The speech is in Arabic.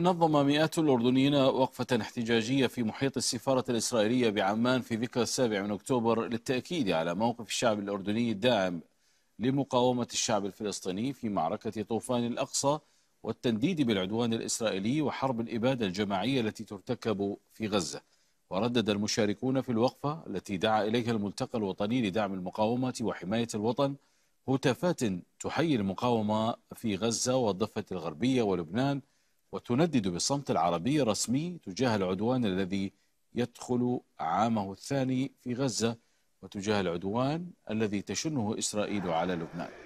نظم مئات الأردنيين وقفة احتجاجية في محيط السفارة الإسرائيلية بعمان في ذكرى السابع من أكتوبر للتأكيد على موقف الشعب الأردني الداعم لمقاومة الشعب الفلسطيني في معركة طوفان الأقصى والتنديد بالعدوان الإسرائيلي وحرب الإبادة الجماعية التي ترتكب في غزة وردد المشاركون في الوقفة التي دعا إليها الملتقى الوطني لدعم المقاومة وحماية الوطن هتافات تحيي المقاومة في غزة والضفة الغربية ولبنان وتندد بالصمت العربي الرسمي تجاه العدوان الذي يدخل عامه الثاني في غزة وتجاه العدوان الذي تشنه إسرائيل على لبنان